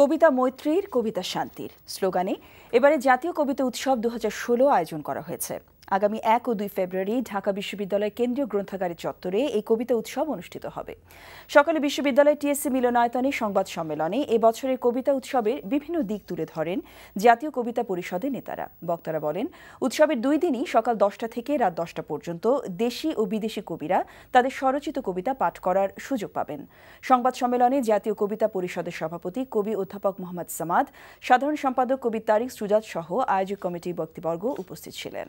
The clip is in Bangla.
কবিতা মৈত্রীর কবিতা শান্তির স্লোগানে এবারে জাতীয় কবিতা উৎসব দু আয়োজন করা হয়েছে আগামী এক ও দুই ফেব্রুয়ারি ঢাকা বিশ্ববিদ্যালয়ের কেন্দ্রীয় গ্রন্থাগারের চত্বরে এই কবিতা উৎসব অনুষ্ঠিত হবে সকালে বিশ্ববিদ্যালয় টিএসসি মিলনায়তনে সংবাদ সম্মেলনে এবছরের কবিতা উৎসবের বিভিন্ন দিক তুলে ধরেন জাতীয় কবিতা পরিষদের নেতারা বক্তারা বলেন উৎসবের দুই দিনই সকাল দশটা থেকে রাত দশটা পর্যন্ত দেশি ও বিদেশি কবিরা তাদের স্বরচিত কবিতা পাঠ করার সুযোগ পাবেন সংবাদ সম্মেলনে জাতীয় কবিতা পরিষদের সভাপতি কবি অধ্যাপক মোহাম্মদ সামাদ সাধারণ সম্পাদক কবি তারিক সুজাত সহ আয়োজক কমিটির বক্তৃবর্গ উপস্থিত ছিলেন